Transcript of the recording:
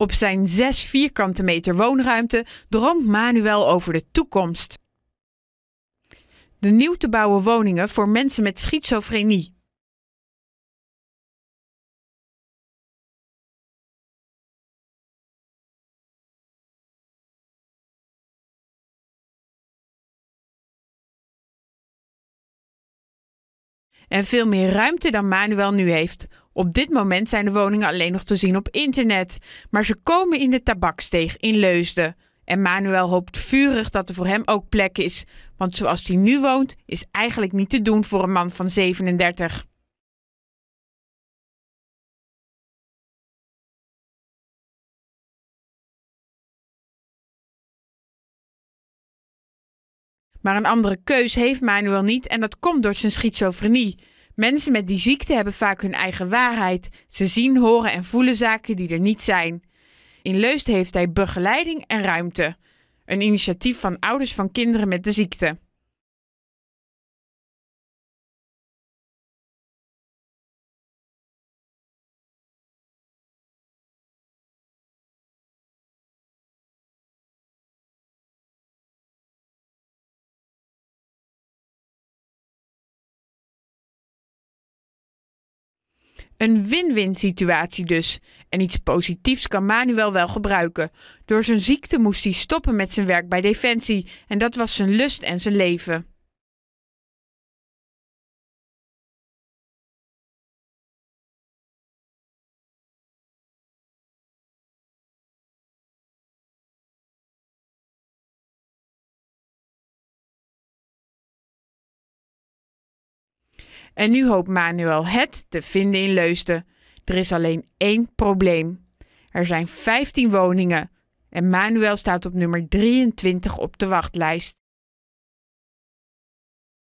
Op zijn 6 vierkante meter woonruimte droomt Manuel over de toekomst. De nieuw te bouwen woningen voor mensen met schizofrenie. En veel meer ruimte dan Manuel nu heeft, op dit moment zijn de woningen alleen nog te zien op internet, maar ze komen in de tabaksteeg in Leusden. En Manuel hoopt vurig dat er voor hem ook plek is, want zoals hij nu woont is eigenlijk niet te doen voor een man van 37. Maar een andere keus heeft Manuel niet en dat komt door zijn schizofrenie. Mensen met die ziekte hebben vaak hun eigen waarheid. Ze zien, horen en voelen zaken die er niet zijn. In Leusden heeft hij begeleiding en ruimte. Een initiatief van ouders van kinderen met de ziekte. Een win-win situatie dus. En iets positiefs kan Manuel wel gebruiken. Door zijn ziekte moest hij stoppen met zijn werk bij Defensie en dat was zijn lust en zijn leven. En nu hoopt Manuel het te vinden in Leusden. Er is alleen één probleem. Er zijn 15 woningen en Manuel staat op nummer 23 op de wachtlijst.